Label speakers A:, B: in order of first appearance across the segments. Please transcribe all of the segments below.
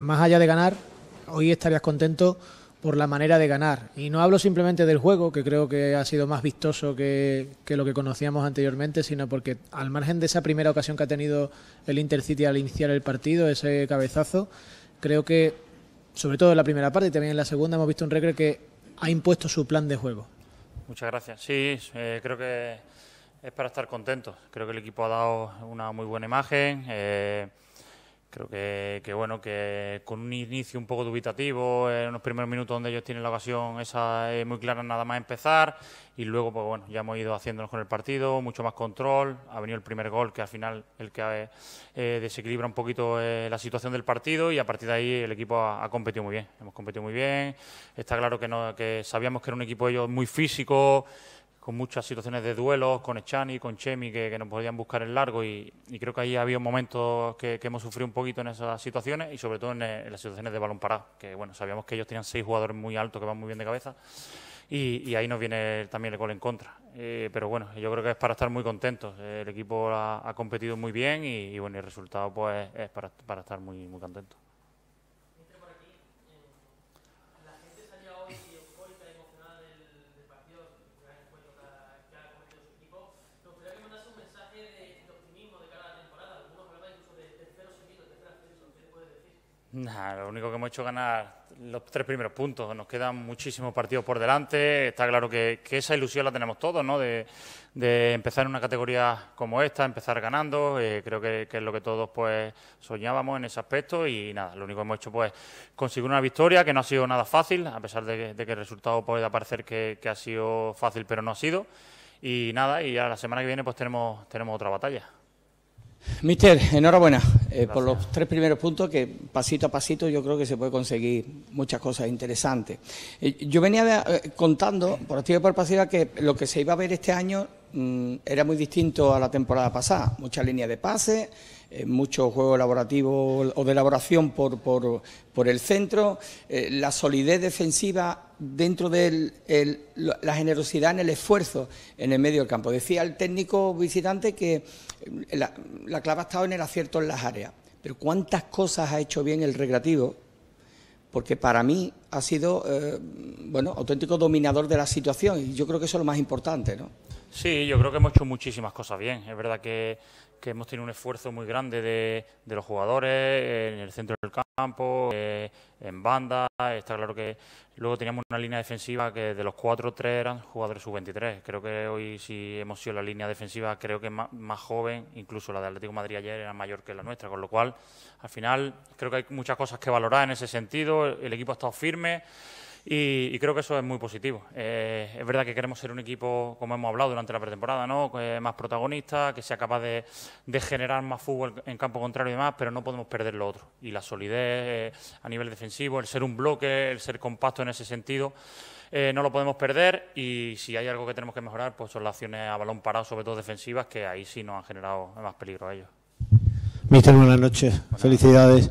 A: Más allá de ganar, hoy estarías contento por la manera de ganar. Y no hablo simplemente del juego, que creo que ha sido más vistoso que, lo que conocíamos anteriormente, sino porque al margen de esa primera ocasión que ha tenido el Intercity al iniciar el partido, ese cabezazo, creo que, sobre todo en la primera parte y también en la segunda, hemos visto un Recre que ha impuesto su plan de
B: juego. Muchas gracias. Sí, eh, creo que es para estar contentos. Creo que el equipo ha dado una muy buena imagen. Eh, Creo que, bueno, que con un inicio un poco dubitativo, en los primeros minutos donde ellos tienen la ocasión, esa es eh, muy clara nada más empezar. Y luego, pues bueno, ya hemos ido haciéndonos con el partido, mucho más control. Ha venido el primer gol, que al final el que eh, eh, desequilibra un poquito la situación del partido. Y a partir de ahí el equipo ha, ha, competido muy bien. Hemos competido muy bien. Está claro que, no, que sabíamos que era un equipo ellos muy físico con muchas situaciones de duelos, con Echani, con Chemi, que, nos podían buscar en largo y, creo que ahí ha habido momentos que, hemos sufrido un poquito en esas situaciones y sobre todo en, las situaciones de balón parado, que bueno, sabíamos que ellos tenían seis jugadores muy altos que van muy bien de cabeza y, ahí nos viene también el gol en contra. Eh, pero bueno, yo creo que es para estar muy contentos. el equipo ha, competido muy bien y, bueno, el resultado pues es para, estar muy, muy contentos. lo único que hemos hecho es ganar los tres primeros puntos. Nos quedan muchísimos partidos por delante. Está claro que, esa ilusión la tenemos todos, ¿no? De, empezar en una categoría como esta, empezar ganando. Eh, creo que, es lo que todos pues soñábamos en ese aspecto. Y nada, lo único que hemos hecho pues conseguir una victoria que no ha sido nada fácil, a pesar de que, el resultado pueda parecer que, que ha sido fácil, pero no ha sido. Y nada, y ya la semana que viene pues tenemos, tenemos otra batalla.
C: Mister, enhorabuena. Eh, por los tres primeros puntos que pasito a pasito yo creo que se puede conseguir muchas cosas interesantes. Eh, yo venía eh, contando, por activa y por pasiva, que lo que se iba a ver este año Mm, era muy distinto a la temporada pasada. Mucha línea de pase, eh, mucho juego elaborativo o de elaboración por, por, por el centro, eh, la solidez defensiva dentro de la generosidad en el esfuerzo en el medio del campo. Decía el técnico visitante que eh, la, clave ha estado en el acierto en las áreas. Pero ¿cuántas cosas ha hecho bien el recreativo? Porque para mí ha sido, bueno, auténtico dominador de la situación y yo creo que eso es lo más importante, ¿no?
B: Sí, yo creo que hemos hecho muchísimas cosas bien. Es verdad que, hemos tenido un esfuerzo muy grande de, los jugadores eh, en el centro del campo, eh, en banda. Está claro que luego teníamos una línea defensiva que de los cuatro, tres eran jugadores sub-23. Creo que hoy sí hemos sido la línea defensiva, creo que más, más joven, incluso la de Atlético Madrid ayer era mayor que la nuestra, con lo cual al final creo que hay muchas cosas que valorar en ese sentido. El equipo ha estado firme y, creo que eso es muy positivo. Eh, es verdad que queremos ser un equipo, como hemos hablado durante la pretemporada, ¿no? más protagonista, que sea capaz de, generar más fútbol en campo contrario y demás, pero no podemos perder lo otro. Y la solidez eh, a nivel defensivo, el ser un bloque, el ser compacto en ese sentido. Eh, no lo podemos perder y si hay algo que tenemos que mejorar, pues son las acciones a balón parado, sobre todo defensivas, que ahí sí nos han generado más peligro a ellos.
D: Mister, buenas noches. Felicidades.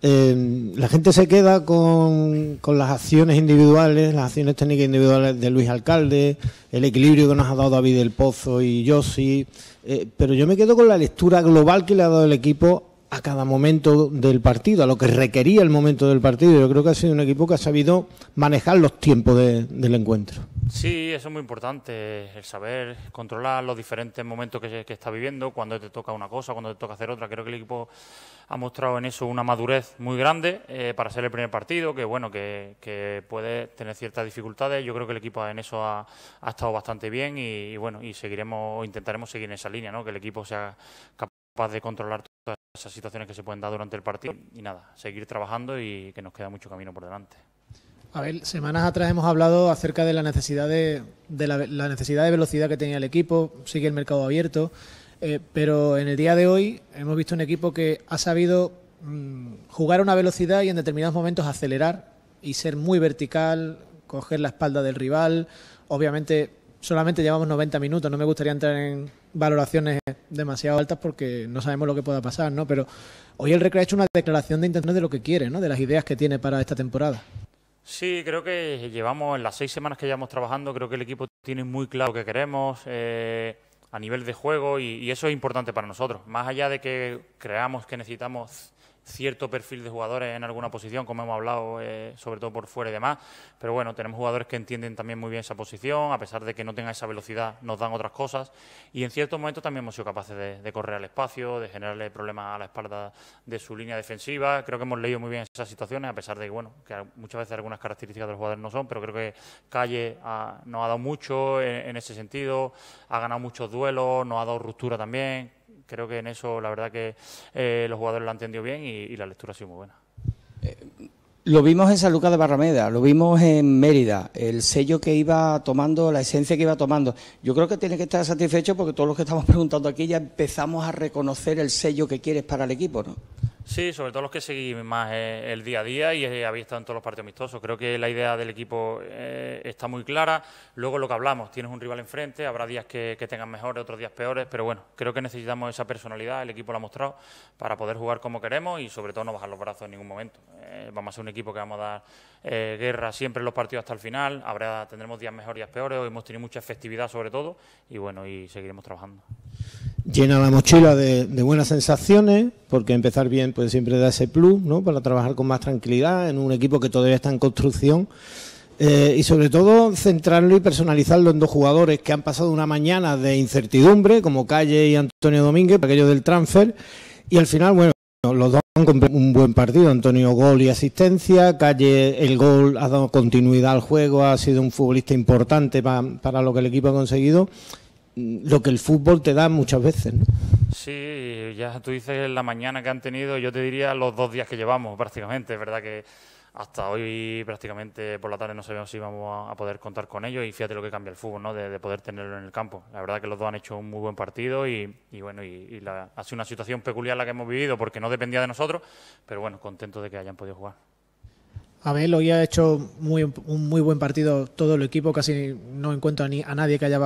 D: Em, la gente se queda con, las acciones individuales, las acciones técnicas individuales de Luis Alcalde, el equilibrio que nos ha dado David del Pozo y Yossi, eh, pero yo me quedo con la lectura global que le ha dado el equipo a cada momento del partido, a lo que requería el momento del partido. Yo creo que ha sido un equipo que ha sabido manejar los tiempos del encuentro.
B: Sí, eso es muy importante, el saber controlar los diferentes momentos que, que está viviendo, cuando te toca una cosa, cuando te toca hacer otra. Creo que el equipo ha mostrado en eso una madurez muy grande eh, para ser el primer partido, que bueno, que, puede tener ciertas dificultades. Yo creo que el equipo en eso ha, estado bastante bien y, bueno, y seguiremos, intentaremos seguir en esa línea, Que el equipo sea capaz de controlar todas esas situaciones que se pueden dar durante el partido y nada, seguir trabajando y que nos queda mucho camino por delante.
A: A ver, semanas atrás hemos hablado acerca de la necesidad de, la, necesidad de velocidad que tenía el equipo, sigue el mercado abierto, eh, pero en el día de hoy hemos visto un equipo que ha sabido mm, jugar a una velocidad y en determinados momentos acelerar y ser muy vertical, coger la espalda del rival. Obviamente solamente llevamos 90 minutos, no me gustaría entrar en valoraciones demasiado altas porque no sabemos lo que pueda pasar, ¿no? Pero hoy el Recre ha hecho una declaración de intenciones de lo que quiere, ¿no? De las ideas que tiene para esta temporada.
B: Sí, creo que llevamos, en las seis semanas que llevamos trabajando, creo que el equipo tiene muy claro lo que queremos eh, a nivel de juego y, y, eso es importante para nosotros. Más allá de que creamos que necesitamos cierto perfil de jugadores en alguna posición, como hemos hablado, eh, sobre todo por fuera y demás. Pero bueno, tenemos jugadores que entienden también muy bien esa posición, a pesar de que no tengan esa velocidad, nos dan otras cosas. Y en ciertos momentos también hemos sido capaces de, correr al espacio, de generarle problemas a la espalda de su línea defensiva. Creo que hemos leído muy bien esas situaciones, a pesar de que, bueno, que muchas veces algunas características de los jugadores no son, pero creo que Calle nos ha dado mucho en, en ese sentido, ha ganado muchos duelos, nos ha dado ruptura también creo que en eso la verdad que eh, los jugadores lo han entendido bien y, la lectura ha sido muy buena. Eh,
C: lo vimos en San Lucas de Barrameda, lo vimos en Mérida, el sello que iba tomando, la esencia que iba tomando. Yo creo que tiene que estar satisfecho porque todos los que estamos preguntando aquí ya empezamos a reconocer el sello que quieres para el equipo, ¿no?
B: Sí, sobre todo los que seguimos más eh, el día a día y eh, habéis estado en todos los partidos amistosos. Creo que la idea del equipo eh, está muy clara. Luego lo que hablamos, tienes un rival enfrente, habrá días que, tengan mejores, otros días peores, pero bueno, creo que necesitamos esa personalidad, el equipo lo ha mostrado, para poder jugar como queremos y sobre todo no bajar los brazos en ningún momento. Eh, vamos a ser un equipo que vamos a dar guerra siempre en los partidos hasta el final, habrá, tendremos días mejores, días peores, hoy hemos tenido mucha efectividad sobre todo y bueno, y seguiremos trabajando
D: llena la mochila de, buenas sensaciones, porque empezar bien pues siempre da ese plus, Para trabajar con más tranquilidad en un equipo que todavía está en construcción. Eh, y sobre todo centrarlo y personalizarlo en dos jugadores que han pasado una mañana de incertidumbre, como Calle y Antonio Domínguez, aquellos del transfer, y al final, bueno, los dos han comprado un buen partido, Antonio gol y asistencia, Calle el gol ha dado continuidad al juego, ha sido un futbolista importante para lo que el equipo ha conseguido Mm, lo que el fútbol te da muchas veces,
B: Sí, ya tú dices la mañana que han tenido, yo te diría los dos días que llevamos prácticamente, es verdad que hasta hoy prácticamente por la tarde no sabemos si vamos a, poder contar con ellos y fíjate lo que cambia el fútbol, ¿no? De, poder tenerlo en el campo. La verdad que los dos han hecho un muy buen partido y, bueno, y, ha sido una situación peculiar la que hemos vivido porque no dependía de nosotros, pero bueno, contento de que hayan podido jugar
A: lo hoy ha hecho muy, un muy buen partido todo el equipo, casi no encuentro a, ni, a nadie que haya,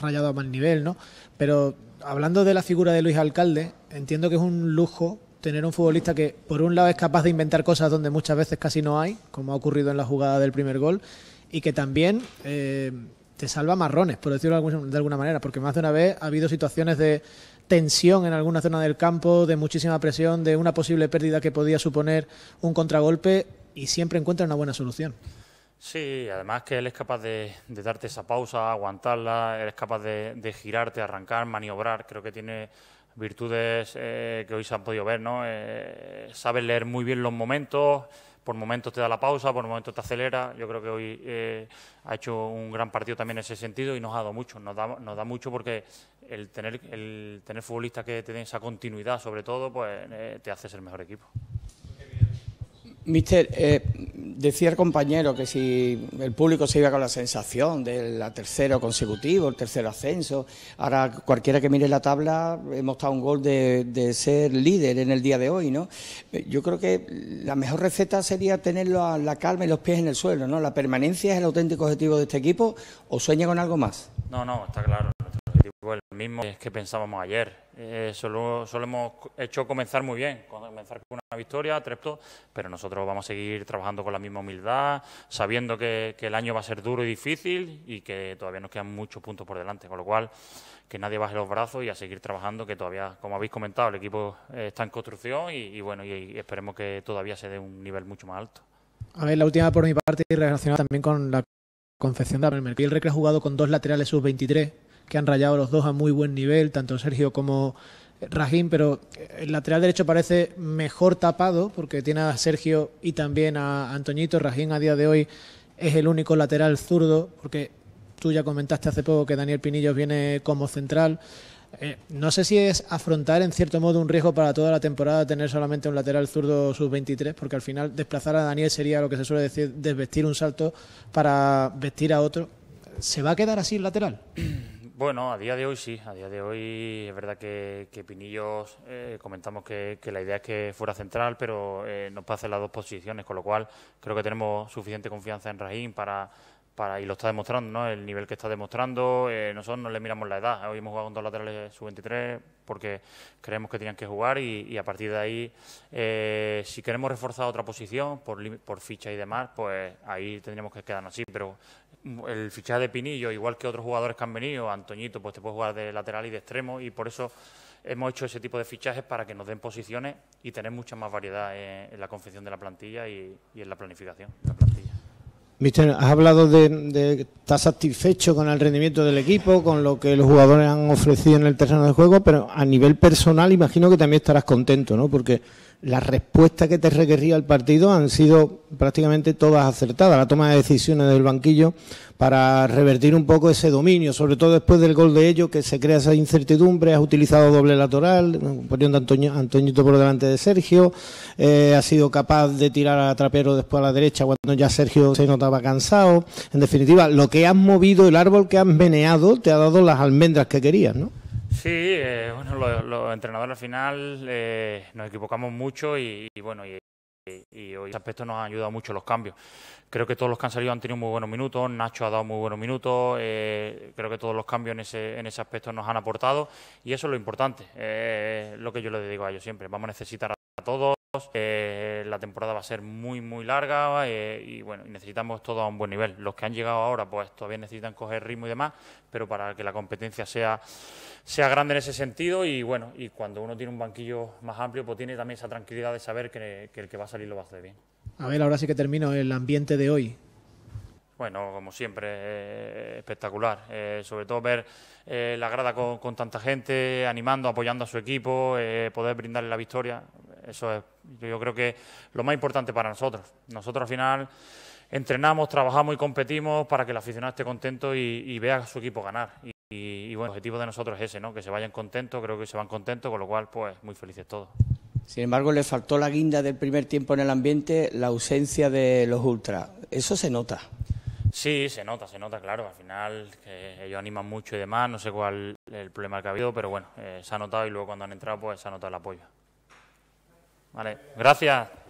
A: rayado a mal nivel, ¿no? Pero hablando de la figura de Luis Alcalde, entiendo que es un lujo tener un futbolista que por un lado es capaz de inventar cosas donde muchas veces casi no hay, como ha ocurrido en la jugada del primer gol, y que también eh, te salva marrones, por decirlo de alguna manera, porque más de una vez ha habido situaciones de tensión en alguna zona del campo, de muchísima presión, de una posible pérdida que podía suponer un contragolpe y siempre encuentra una buena solución.
B: Sí, además que él es capaz de, darte esa pausa, aguantarla, él es capaz de, girarte, arrancar, maniobrar. Creo que tiene virtudes eh, que hoy se han podido ver, ¿no? Eh, sabe leer muy bien los momentos, por momentos te da la pausa, por momentos te acelera. Yo creo que hoy eh, ha hecho un gran partido también en ese sentido y nos ha dado mucho. Nos da, nos da mucho porque el tener, el tener futbolistas que te den esa continuidad, sobre todo, pues te hace ser mejor equipo.
C: Mister, eh, decía el compañero que si el público se iba con la sensación del tercero consecutivo, el tercer ascenso, ahora cualquiera que mire la tabla, hemos dado un gol de, ser líder en el día de hoy, ¿no? Eh, yo creo que la mejor receta sería tener la, la, calma y los pies en el suelo, ¿no? ¿La permanencia es el auténtico objetivo de este equipo o sueña con algo más?
B: No, no, está claro. Bueno, pues lo mismo es que pensábamos ayer. Eh, solo, solo, hemos hecho comenzar muy bien, comenzar con una victoria, tres puntos, pero nosotros vamos a seguir trabajando con la misma humildad, sabiendo que, el año va a ser duro y difícil y que todavía nos quedan muchos puntos por delante. Con lo cual, que nadie baje los brazos y a seguir trabajando, que todavía, como habéis comentado, el equipo eh, está en construcción y, bueno, y, esperemos que todavía se dé un nivel mucho más alto.
A: A ver, la última por mi parte y relacionada también con la confección de Merkel. El Recre ha jugado con dos laterales sub-23 que han rayado los dos a muy buen nivel, tanto Sergio como eh, Rajín... pero eh, el lateral derecho parece mejor tapado porque tiene a Sergio y también a Antoñito. ...Rajín a día de hoy es el único lateral zurdo, porque tú ya comentaste hace poco que Daniel Pinillos viene como central. Eh, no sé si es afrontar en cierto modo un riesgo para toda la temporada tener solamente un lateral zurdo sub-23, porque al final desplazar a Daniel sería lo que se suele decir desvestir un salto para vestir a otro. ¿Se va a quedar así el lateral?
B: Bueno, a día de hoy sí, a día de hoy es verdad que, Pinillos eh, comentamos que, la idea es que fuera central, pero eh, nos pasa las dos posiciones, con lo cual creo que tenemos suficiente confianza en Raín para para, y lo está demostrando, ¿no? El nivel que está demostrando, eh, nosotros no le miramos la edad. Hoy hemos jugado con dos laterales sub-23 porque creemos que tenían que jugar y, a partir de ahí, eh, si queremos reforzar otra posición por, por ficha y demás, pues ahí tendríamos que quedarnos así. Pero el fichaje de Pinillo, igual que otros jugadores que han venido, Antoñito, pues te puede jugar de lateral y de extremo y por eso hemos hecho ese tipo de fichajes para que nos den posiciones y tener mucha más variedad eh, en, la confección de la plantilla y, y en la planificación de la plantilla.
D: Mister, has hablado de, de estás satisfecho con el rendimiento del equipo, con lo que los jugadores han ofrecido en el terreno de juego, pero a nivel personal imagino que también estarás contento, ¿no? Porque las respuestas que te requería el partido han sido prácticamente todas acertadas. La toma de decisiones del banquillo para revertir un poco ese dominio, sobre todo después del gol de ellos, que se crea esa incertidumbre. Has utilizado doble lateral, poniendo a Antoñito por delante de Sergio. Eh, has sido capaz de tirar a Trapero después a la derecha cuando ya Sergio se notaba cansado. En definitiva, lo que has movido, el árbol que has meneado, te ha dado las almendras que querías, ¿no?
B: Sí, eh, bueno, los, entrenadores al final eh, nos equivocamos mucho y, bueno, y, hoy en ese aspecto nos han ayudado mucho los cambios. Creo que todos los que han salido han tenido muy buenos minutos, Nacho ha dado muy buenos minutos, eh, creo que todos los cambios en ese, en ese aspecto nos han aportado y eso es lo importante, lo que yo le digo a ellos siempre, vamos a necesitar a todos eh, la temporada va a ser muy, muy larga eh, y bueno, necesitamos todo a un buen nivel. Los que han llegado ahora, pues todavía necesitan coger ritmo y demás, pero para que la competencia sea, sea grande en ese sentido y bueno, y cuando uno tiene un banquillo más amplio, pues tiene también esa tranquilidad de saber que, el que va a salir lo va a hacer bien.
A: A ver, ahora sí que termino el ambiente de hoy.
B: Bueno, como siempre, eh, espectacular. sobre todo ver la grada con, con, tanta gente, animando, apoyando a su equipo, poder brindarle la victoria eso es, yo creo que lo más importante para nosotros. Nosotros al final entrenamos, trabajamos y competimos para que el aficionado esté contento y, vea a su equipo ganar. Y, y, bueno, el objetivo de nosotros es ese, ¿no? Que se vayan contentos, creo que se van contentos, con lo cual, pues, muy felices todos.
C: Sin embargo, le faltó la guinda del primer tiempo en el ambiente, la ausencia de los ultras. Eso se nota.
B: Sí, se nota, se nota, claro. Al final ellos animan mucho y demás. No sé cuál es el problema que ha habido, pero bueno, eh, se ha notado y luego cuando han entrado, pues se ha notado el apoyo. Vale, gracias.